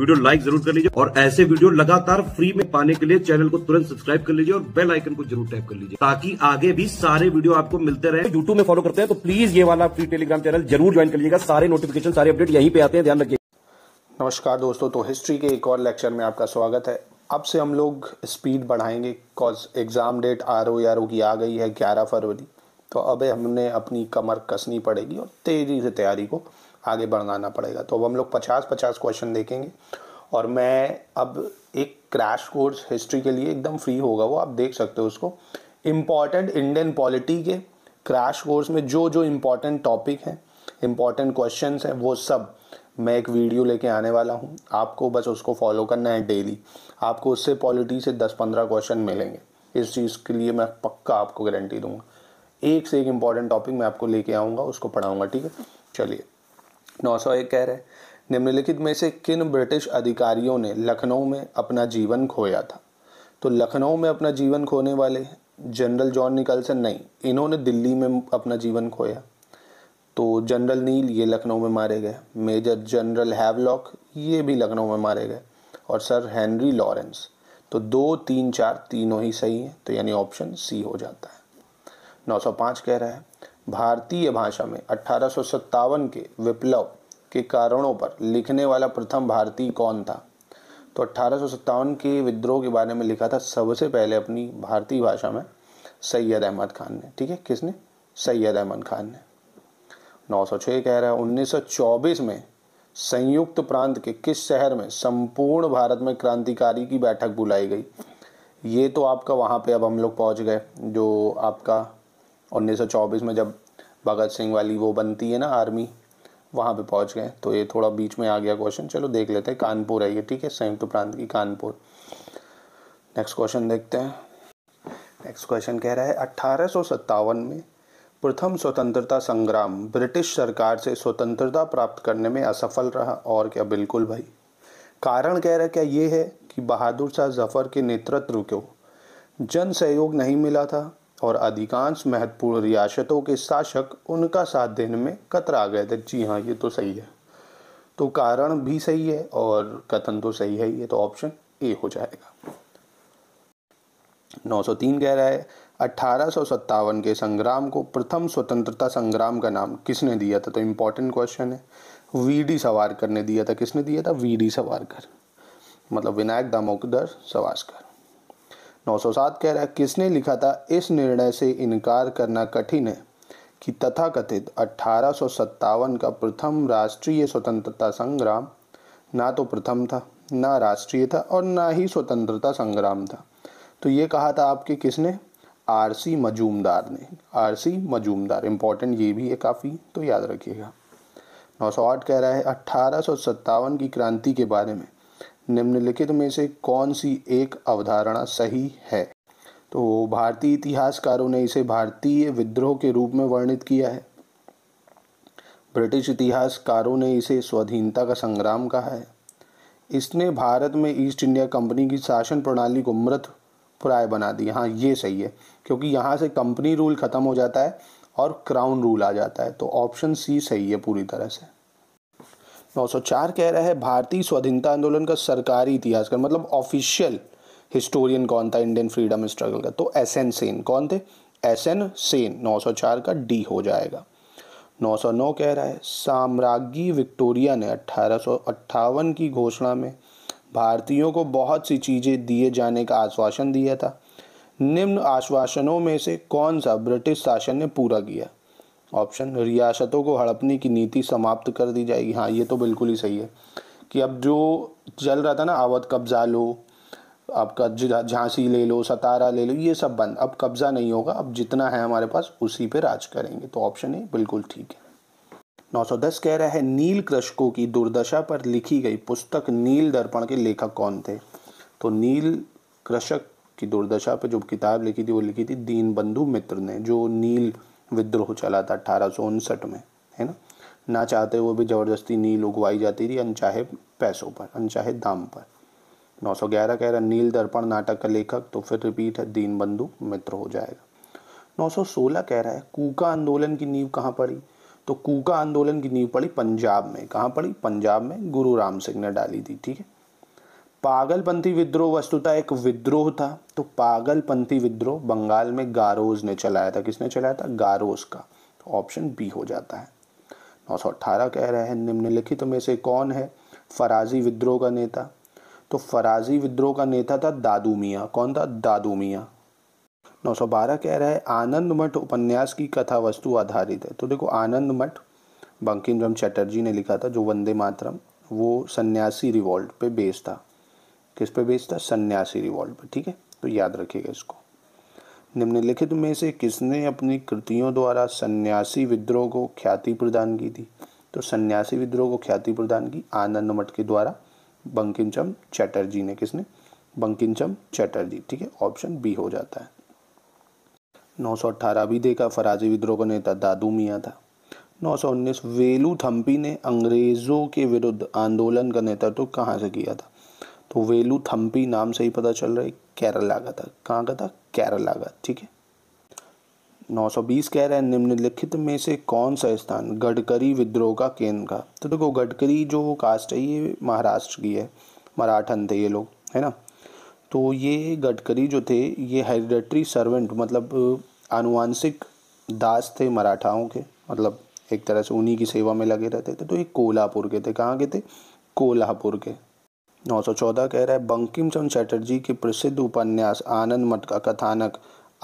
video like जरूर कर लीजिए और ऐसे वीडियो लगातार फ्री में पाने के लिए चैनल को तुरंत सब्सक्राइब कर लीजिए और बेल आइकन को जरूर टैप कर लीजिए ताकि आगे भी सारे वीडियो आपको मिलते रहे यूट्यूब में फॉलो करते हैं तो प्लीज ये वाला फ्री टेलीग्राम चैनल जरूर ज्वाइन कर लीजिएगा सारे नोटिफिकेशन सारे अपडेट यहीं पे आते हैं ध्यान रखिए नमस्कार दोस्तों तो हिस्ट्री के एक और लेक्चर में आपका स्वागत है अब से हम लोग स्पीड बढ़ाएंगे cause exam date R O R O की आ गई है ग्यारह फरवरी तो अब हमने अपनी कमर कसनी पड़ेगी और तेज़ी से तैयारी को आगे बढ़ाना पड़ेगा तो अब हम लोग पचास पचास क्वेश्चन देखेंगे और मैं अब एक क्रैश कोर्स हिस्ट्री के लिए एकदम फ्री होगा वो आप देख सकते हो उसको इम्पॉर्टेंट इंडियन पॉलिटी के क्रैश कोर्स में जो जो इम्पॉर्टेंट टॉपिक हैं इम्पॉर्टेंट क्वेश्चन हैं वो सब मैं एक वीडियो लेके आने वाला हूँ आपको बस उसको फॉलो करना है डेली आपको उससे पॉलिटी से दस पंद्रह क्वेश्चन मिलेंगे इस चीज़ के लिए मैं पक्का आपको गारंटी दूंगा एक से एक इम्पॉर्टेंट टॉपिक मैं आपको लेके आऊँगा उसको पढ़ाऊँगा ठीक है चलिए नौ सौ एक कह रहे निम्नलिखित में से किन ब्रिटिश अधिकारियों ने लखनऊ में अपना जीवन खोया था तो लखनऊ में अपना जीवन खोने वाले जनरल जॉन निकलसन नहीं इन्होंने दिल्ली में अपना जीवन खोया तो जनरल नील ये लखनऊ में मारे गए मेजर जनरल हैवलॉक ये भी लखनऊ में मारे गए और सर हेनरी लॉरेंस तो दो तीन चार तीनों ही सही हैं तो यानी ऑप्शन सी हो जाता है 905 कह रहा है भारतीय भाषा में अठारह के विप्लव के कारणों पर लिखने वाला प्रथम भारतीय कौन था तो अट्ठारह के विद्रोह के बारे में लिखा था सबसे पहले अपनी भारतीय भाषा में सैयद अहमद खान ने ठीक है किसने सैयद अहमद खान ने 906 कह रहा है 1924 में संयुक्त प्रांत के किस शहर में संपूर्ण भारत में क्रांतिकारी की बैठक बुलाई गई ये तो आपका वहाँ पे अब हम लोग पहुँच गए जो आपका 1924 में जब भगत सिंह वाली वो बनती है ना आर्मी वहाँ पे पहुँच गए तो ये थोड़ा बीच में आ गया क्वेश्चन चलो देख लेते हैं कानपुर है ये ठीक है संयुक्त प्रांत की कानपुर नेक्स्ट क्वेश्चन देखते हैं नेक्स्ट क्वेश्चन कह रहा है अट्ठारह में प्रथम स्वतंत्रता संग्राम ब्रिटिश सरकार से स्वतंत्रता प्राप्त करने में असफल रहा और क्या बिल्कुल भाई कारण कह रहा क्या ये है कि बहादुर शाह जफर के नेतृत्व को जन सहयोग नहीं मिला था और अधिकांश महत्वपूर्ण रियासतों के शासक उनका साथ देने में कतरा गए थे जी हाँ ये तो सही है तो कारण भी सही है और कथन तो सही है ये तो ऑप्शन ए हो जाएगा 903 कह रहा है अट्ठारह के संग्राम को प्रथम स्वतंत्रता संग्राम का नाम किसने दिया था तो important question V D Savarkar ने दिया था किसने दिया था वीडी सवारकर मतलब विनायक दामोदर सवासकर 907 कह रहा है किसने लिखा था इस निर्णय से इनकार करना कठिन है कि तथाकथित अठारह का प्रथम राष्ट्रीय स्वतंत्रता संग्राम ना तो प्रथम था ना राष्ट्रीय था और ना ही स्वतंत्रता संग्राम था तो ये कहा था आपके किसने आरसी मजूमदार ने आरसी मजूमदार इंपॉर्टेंट ये भी है काफ़ी तो याद रखिएगा 908 कह रहा है अट्ठारह की क्रांति के बारे में निम्नलिखित में से कौन सी एक अवधारणा सही है तो भारतीय इतिहासकारों ने इसे भारतीय विद्रोह के रूप में वर्णित किया है ब्रिटिश इतिहासकारों ने इसे स्वाधीनता का संग्राम कहा है इसने भारत में ईस्ट इंडिया कंपनी की शासन प्रणाली को मृत प्राय बना दिया हाँ ये सही है क्योंकि यहाँ से कंपनी रूल ख़त्म हो जाता है और क्राउन रूल आ जाता है तो ऑप्शन सी सही है पूरी तरह से 904 कह रहा है भारतीय स्वाधीनता आंदोलन का सरकारी इतिहासकार मतलब ऑफिशियल हिस्टोरियन कौन था इंडियन फ्रीडम स्ट्रगल का तो एस एन सेन कौन थे एस एन सेन 904 का डी हो जाएगा 909 कह रहा है साम्राज्ञी विक्टोरिया ने अठारह की घोषणा में भारतीयों को बहुत सी चीज़ें दिए जाने का आश्वासन दिया था निम्न आश्वासनों में से कौन सा ब्रिटिश शासन ने पूरा किया ऑप्शन रियासतों को हड़पने की नीति समाप्त कर दी जाएगी हाँ ये तो बिल्कुल ही सही है कि अब जो चल रहा था ना अवध कब्जा लो आपका झांसी ले लो सतारा ले लो ये सब बंद अब कब्जा नहीं होगा अब जितना है हमारे पास उसी पे राज करेंगे तो ऑप्शन ए बिल्कुल ठीक है 910 कह रहा है नील कृषकों की दुर्दशा पर लिखी गई पुस्तक नील दर्पण के लेखक कौन थे तो नील कृषक की दुर्दशा पर जो किताब लिखी थी वो लिखी थी दीनबंधु मित्र ने जो नील विद्रोह चला था अठारह में है ना ना चाहते वो भी ज़बरदस्ती नील उगवाई जाती थी अनचाहे पैसों पर अनचाहे दाम पर 911 कह रहा नील दर्पण नाटक का लेखक तो फिर रिपीट है दीन बंधु मित्र हो जाएगा 916 कह रहा है कूका आंदोलन की नींव कहाँ पड़ी तो कूका आंदोलन की नींव पड़ी पंजाब में कहाँ पड़ी पंजाब में गुरु राम सिंह ने डाली थी ठीक है पागलपंथी विद्रोह वस्तुतः एक विद्रोह था तो पागलपंथी विद्रोह बंगाल में गारोज ने चलाया था किसने चलाया था गारोज का तो ऑप्शन बी हो जाता है नौ सौ अट्ठारह कह रहे हैं निम्नलिखित में से कौन है फराजी विद्रोह का नेता तो फराजी विद्रोह का नेता था दादू मियाँ कौन था दादू मियाँ बारह कह रहा है आनंद मठ उपन्यास की कथा वस्तु आधारित है तो देखो आनंद मठ बंकिम चटर्जी ने लिखा था जो वंदे मातरम वो सन्यासी रिवॉल्ट पे बेस्ड था किस पे बेचता सन्यासी रिवॉल्ट पर ठीक है तो याद रखिएगा इसको निम्नलिखित में से किसने अपनी कृतियों द्वारा सन्यासी विद्रोह को ख्याति प्रदान की थी तो सन्यासी विद्रोह को ख्याति प्रदान की आनंद मठ के द्वारा बंकिम चैटर्जी ने किसने बंकिम चैटर्जी ठीक है ऑप्शन बी हो जाता है नौ सौ अट्ठारह भी देखा फराजी विद्रोह का नेता दादू मियाँ था नौ सौ उन्नीस वेलू थम्पी ने अंग्रेज़ों के विरुद्ध आंदोलन का नेतृत्व तो कहाँ से किया था तो वेलू थम्पी नाम से ही पता चल रहा है केरला का था कहाँ का था केरला का ठीक है 920 कह रहे हैं निम्नलिखित में से कौन सा स्थान गडकरी विद्रोह का केंद्र का तो देखो गडकरी जो कास्ट है ये महाराष्ट्र की है मराठन थे ये लोग है ना तो ये गडकरी जो थे ये हेरिडेटरी सर्वेंट मतलब आनुवांशिक दास थे मराठाओं के मतलब एक तरह से उन्हीं की सेवा में लगे रहते थे तो ये कोल्हापुर के थे कहाँ के थे कोल्हापुर के नौ सौ चौदह कह रहा है बंकिम चंद चैटर्जी के प्रसिद्ध उपन्यास आनंद मठ का कथानक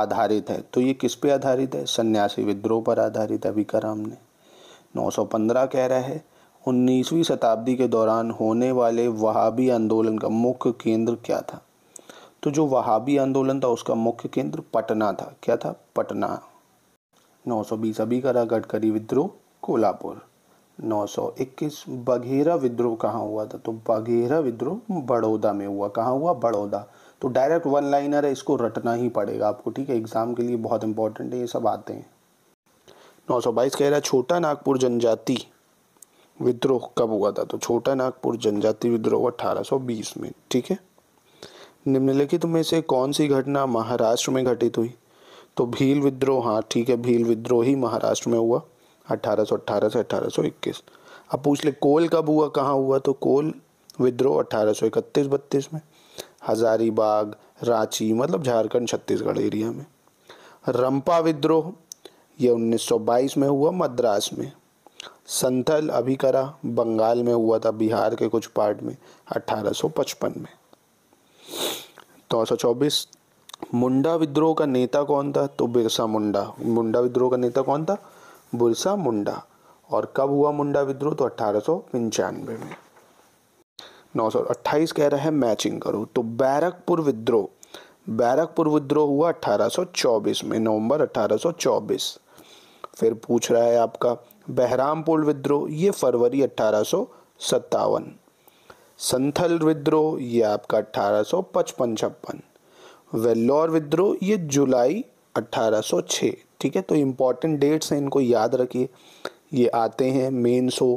आधारित है तो ये किस पे आधारित है सन्यासी विद्रोह पर आधारित है विकाराम ने पंद्रह कह रहा है उन्नीसवीं शताब्दी के दौरान होने वाले वहाबी आंदोलन का मुख्य केंद्र क्या था तो जो वहाबी आंदोलन था उसका मुख्य केंद्र पटना था क्या था पटना नौ सौ बीस अभी करा गडकरी विद्रोह कोल्हापुर 921 बघेरा विद्रोह कहाँ हुआ था तो बघेरा विद्रोह बड़ौदा में हुआ कहाँ हुआ बड़ौदा तो डायरेक्ट वन लाइनर है इसको रटना ही पड़ेगा आपको ठीक है एग्जाम के लिए बहुत इंपॉर्टेंट है ये सब आते हैं 922 कह रहा है छोटा नागपुर जनजाति विद्रोह कब हुआ था तो छोटा नागपुर जनजाति विद्रोह बीस में ठीक है निम्नलिखित में से कौन सी घटना महाराष्ट्र में घटित हुई तो भील विद्रोह हाँ ठीक है भील विद्रोह ही महाराष्ट्र में हुआ अट्ठारह से अट्ठारह इक्कीस अब पूछ ले कोल कब हुआ कहाँ हुआ तो कोल विद्रोह अट्ठारह सौ इकतीस बत्तीस में हज़ारीबाग रांची मतलब झारखंड छत्तीसगढ़ एरिया में रंपा विद्रोह यह 1922 में हुआ मद्रास में संथल अभिकरा बंगाल में हुआ था बिहार के कुछ पार्ट में 1855 में तो 924 मुंडा विद्रोह का नेता कौन था तो बिरसा मुंडा मुंडा विद्रोह का नेता कौन था बुरसा मुंडा और कब हुआ मुंडा विद्रोह तो अट्ठारह में नौ सौ अट्ठाईस कह रहे हैं मैचिंग करो तो बैरकपुर विद्रोह बैरकपुर विद्रोह हुआ 1824 में नवंबर 1824 फिर पूछ रहा है आपका बहरामपुर विद्रोह ये फरवरी अट्ठारह संथल विद्रोह ये आपका अट्ठारह वेल्लोर विद्रोह ये जुलाई 1806 ठीक है तो इम्पॉर्टेंट डेट्स हैं इनको याद रखिए ये आते हैं मेन हो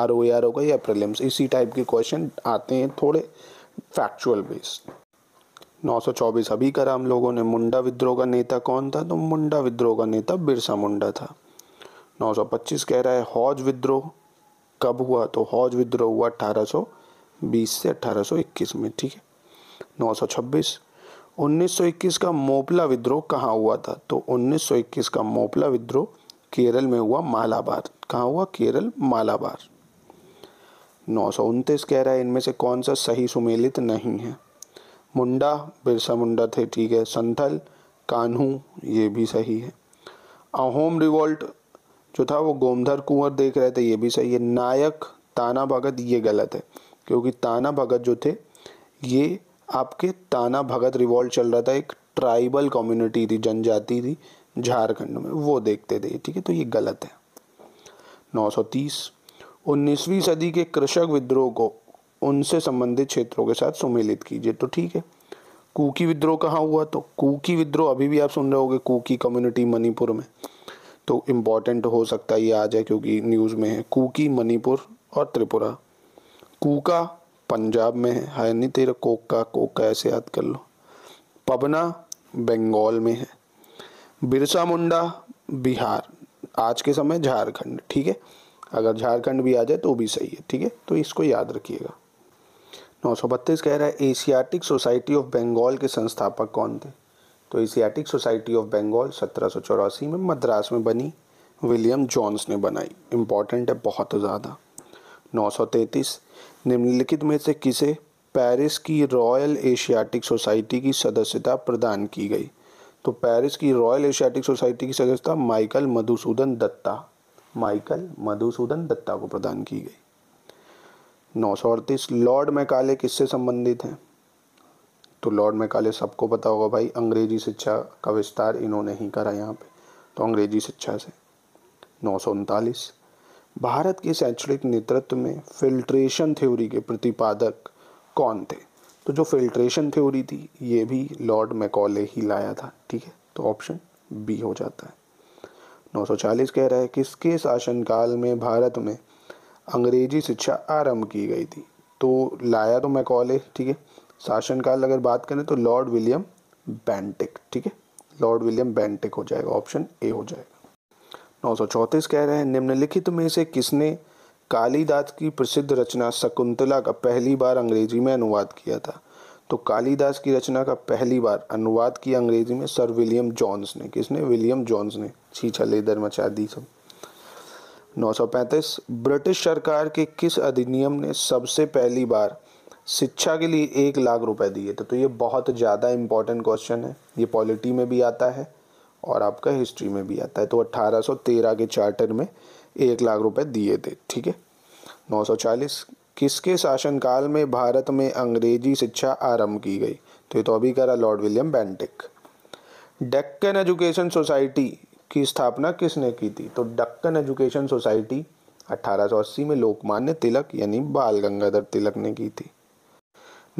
आर ओ आर ओ का या प्रिलिम्स इसी टाइप के क्वेश्चन आते हैं थोड़े फैक्चुअल बेस्ड 924 अभी करा हम लोगों ने मुंडा विद्रोह का नेता कौन था तो मुंडा विद्रोह का नेता बिरसा मुंडा था 925 कह रहा है हौज विद्रोह कब हुआ तो हौज विद्रोह हुआ 1820 से 1821 में ठीक है 926 1921 का मोपला विद्रोह कहाँ हुआ था तो 1921 का मोपला विद्रोह केरल में हुआ मालाबार कहाँ हुआ केरल मालाबार नौ सौ उनतीस कह रहा है इनमें से कौन सा सही सुमेलित नहीं है मुंडा बिरसा मुंडा थे ठीक है संथल कान्हू ये भी सही है अहोम रिवॉल्ट जो था वो गोमधर कुंवर देख रहे थे ये भी सही है नायक ताना भगत ये गलत है क्योंकि ताना भगत जो थे ये आपके ताना भगत रिवॉल्ट चल रहा था एक ट्राइबल कम्युनिटी थी जनजाति थी झारखंड में वो देखते थे ठीक है तो ये गलत है 930 19वीं सदी के कृषक विद्रोह को उनसे संबंधित क्षेत्रों के साथ सुमेलित कीजिए तो ठीक है कुकी विद्रोह कहाँ हुआ तो कुकी विद्रोह अभी भी आप सुन रहे होगे कुकी कम्युनिटी मणिपुर में तो इम्पॉर्टेंट हो सकता है ये आ जाए क्योंकि न्यूज़ में है कुकी मणिपुर और त्रिपुरा कूका पंजाब में है है नहीं तेरा कोका कोका ऐसे याद कर लो पबना बंगाल में है बिरसा मुंडा बिहार आज के समय झारखंड ठीक है अगर झारखंड भी आ जाए तो भी सही है ठीक है तो इसको याद रखिएगा नौ सौ बत्तीस कह रहा है एशियाटिक सोसाइटी ऑफ बंगाल के संस्थापक कौन थे तो एशियाटिक सोसाइटी ऑफ बंगाल सत्रह सौ चौरासी में मद्रास में बनी विलियम जॉन्स ने बनाई इम्पॉर्टेंट है बहुत ज़्यादा 933 निम्नलिखित में से किसे पेरिस की रॉयल एशियाटिक सोसाइटी की सदस्यता प्रदान की गई तो पेरिस की रॉयल एशियाटिक सोसाइटी की सदस्यता माइकल मधुसूदन दत्ता माइकल मधुसूदन दत्ता को प्रदान की गई नौ सौ अड़तीस लॉर्ड मैकाले किससे संबंधित हैं तो लॉर्ड मैकाले सबको पता होगा भाई अंग्रेजी शिक्षा का विस्तार इन्होंने ही करा यहाँ पे तो अंग्रेजी शिक्षा से नौ सौ उनतालीस भारत के शैक्षणिक नेतृत्व में फिल्ट्रेशन थ्योरी के प्रतिपादक कौन थे तो जो फिल्ट्रेशन थ्योरी थी ये भी लॉर्ड मैकॉले ही लाया था ठीक है तो ऑप्शन बी हो जाता है 940 कह रहा है किसके शासनकाल में भारत में अंग्रेजी शिक्षा आरंभ की गई थी तो लाया तो मैकॉले ठीक है शासनकाल अगर बात करें तो लॉर्ड विलियम बैंटिक ठीक है लॉर्ड विलियम बैंटिक हो जाएगा ऑप्शन ए हो जाएगा नौ कह रहे हैं निम्नलिखित में से किसने कालीदास की प्रसिद्ध रचना शकुंतला का पहली बार अंग्रेजी में अनुवाद किया था तो कालीदास की रचना का पहली बार अनुवाद किया अंग्रेजी में सर विलियम जॉन्स ने किसने विलियम जॉन्स ने छीछा लेदर मचा दी सब 935 ब्रिटिश सरकार के किस अधिनियम ने सबसे पहली बार शिक्षा के लिए एक लाख रुपए दिए थे तो ये बहुत ज़्यादा इंपॉर्टेंट क्वेश्चन है ये पॉलिटी में भी आता है और आपका हिस्ट्री में भी आता है तो 1813 के चार्टर में एक लाख रुपए दिए थे ठीक है 940 किसके शासनकाल में भारत में अंग्रेजी शिक्षा आरंभ की गई तो ये तो अभी करा Lord William Bentinck Deccan education society की स्थापना किसने की थी तो डक्कन एजुकेशन सोसाइटी 1880 में लोकमान्य तिलक यानी बाल गंगाधर तिलक ने की थी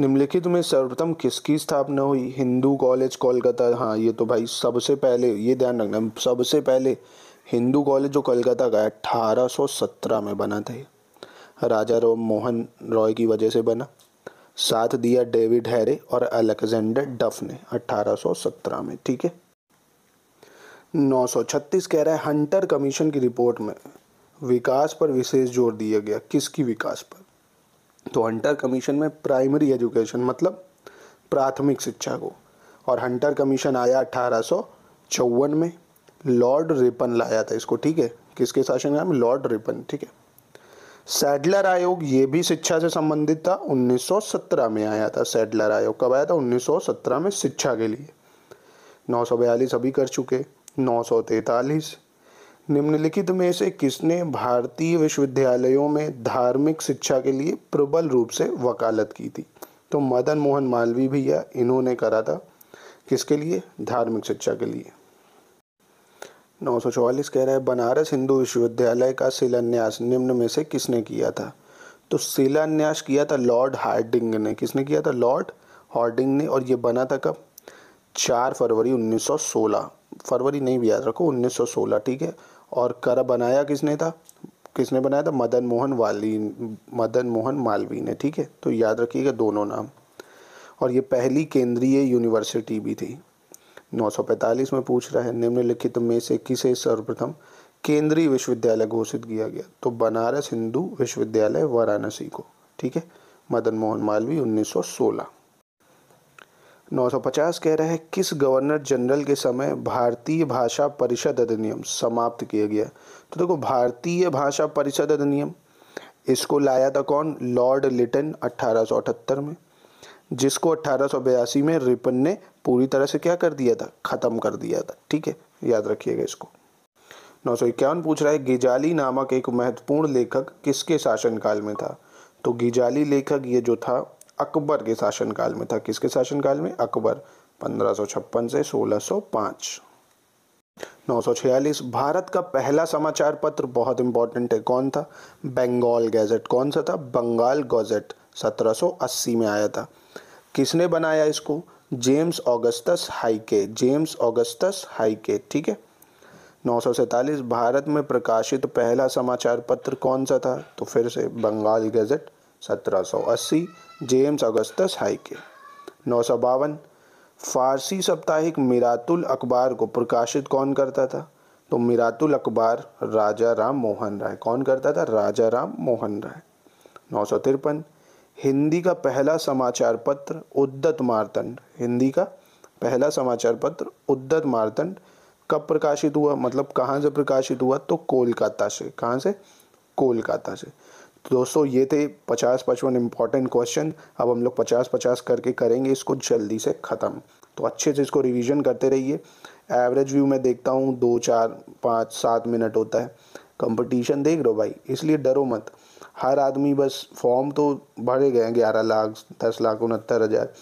निम्नलिखित में सर्वप्रथम किसकी स्थापना हुई हिंदू कॉलेज कोलकाता हाँ ये तो भाई सबसे पहले ये ध्यान रखना सबसे पहले हिंदू कॉलेज जो कोलकाता का अठारह सौ सत्रह में बना था राजा रो मोहन रॉय की वजह से बना साथ दिया डेविड हैरे और अलेक्जेंडर डफ ने 1817 में ठीक है 936 कह रहा है हंटर कमीशन की रिपोर्ट में विकास पर विशेष जोर दिया गया किसकी विकास पर तो हंटर कमीशन में प्राइमरी एजुकेशन मतलब प्राथमिक शिक्षा को और हंटर कमीशन आया अठारह में लॉर्ड रिपन लाया था इसको ठीक है किसके शासन में लॉर्ड रिपन ठीक है सैडलर आयोग ये भी शिक्षा से संबंधित था 1917 में आया था सैडलर आयोग कब आया था 1917 में शिक्षा के लिए 942 अभी कर चुके नौ सौ निम्नलिखित में से किसने भारतीय विश्वविद्यालयों में धार्मिक शिक्षा के लिए प्रबल रूप से वकालत की थी तो मदन मोहन मालवी भैया इन्होंने करा था किसके लिए धार्मिक शिक्षा के लिए 944 कह रहा है बनारस हिंदू विश्वविद्यालय का शिलान्यास निम्न में से किसने किया था तो शिलान्यास किया था लॉर्ड हार्डिंग ने किसने किया था लॉर्ड हार्डिंग ने और ये बना था कब चार फरवरी 1916 फरवरी नहीं भी याद रखो 1916 ठीक है और करा बनाया किसने था किसने बनाया था मदन मोहन वाली मदन मोहन मालवी ने ठीक है तो याद रखिएगा दोनों नाम और ये पहली केंद्रीय यूनिवर्सिटी भी थी 945 में पूछ रहा है निम्नलिखित तो में से किसे सर्वप्रथम केंद्रीय विश्वविद्यालय घोषित किया गया तो बनारस हिंदू विश्वविद्यालय वाराणसी को ठीक है मदन मोहन मालवी 1916 950 कह रहा है किस गवर्नर जनरल के समय भारतीय भाषा परिषद अधिनियम समाप्त किया गया तो देखो भारतीय भाषा परिषद अधिनियम इसको लाया था कौन लॉर्ड लिटन 1878 में जिसको अट्ठारह में रिपन ने पूरी तरह से क्या कर दिया था ख़त्म कर दिया था ठीक है याद रखिएगा इसको नौ सौ इक्यावन पूछ रहा है गिजाली नामक एक महत्वपूर्ण लेखक किसके शासनकाल में था तो गिजाली लेखक ये जो था अकबर के शासनकाल में था किसके शासनकाल में अकबर 1556 से 1605 946 भारत का पहला समाचार पत्र बहुत इंपॉर्टेंट है कौन था बंगाल गैजेट कौन सा था बंगाल गॉजेट 1780 में आया था किसने बनाया इसको James Augustus Hicky James Augustus Hicky ठीक है नौ भारत में प्रकाशित पहला समाचार पत्र कौन सा था तो फिर से Bengal Gazette 1780 James Augustus Hicky नौ फारसी साप्ताहिक मिरातुल अखबार को प्रकाशित कौन करता था तो मिरातुल अखबार राजा राम मोहन राय कौन करता था राजा राम मोहन राय नौ हिंदी का पहला समाचार पत्र उद्दत मारतंड हिंदी का पहला समाचार पत्र उद्दत मारतंड कब प्रकाशित हुआ मतलब कहाँ से प्रकाशित हुआ तो कोलकाता से कहाँ से कोलकाता से दोस्तों ये थे पचास पचपन इंपॉर्टेंट क्वेश्चन अब हम लोग पचास पचास करके करेंगे इसको जल्दी से ख़त्म तो अच्छे से इसको रिवीजन करते रहिए एवरेज व्यू मैं देखता हूँ दो चार पाँच सात मिनट होता है कंपटीशन देख रहे हो भाई इसलिए डरो मत हर आदमी बस फॉर्म तो भरे गए हैं ग्यारह लाख दस लाख उनहत्तर हज़ार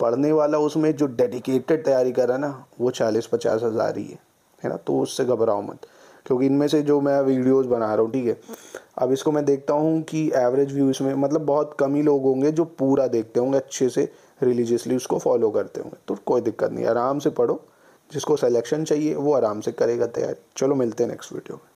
पढ़ने वाला उसमें जो डेडिकेटेड तैयारी कर रहा है ना वो चालीस पचास हज़ार ही है है ना तो उससे घबराओ मत क्योंकि इनमें से जो मैं वीडियोस बना रहा हूँ ठीक है अब इसको मैं देखता हूँ कि एवरेज व्यू इसमें मतलब बहुत कम ही लोग होंगे जो पूरा देखते होंगे अच्छे से रिलीजियसली उसको फॉलो करते होंगे तो कोई दिक्कत नहीं आराम से पढ़ो जिसको सेलेक्शन चाहिए वो आराम से करेगा तैयारी चलो मिलते हैं नेक्स्ट वीडियो में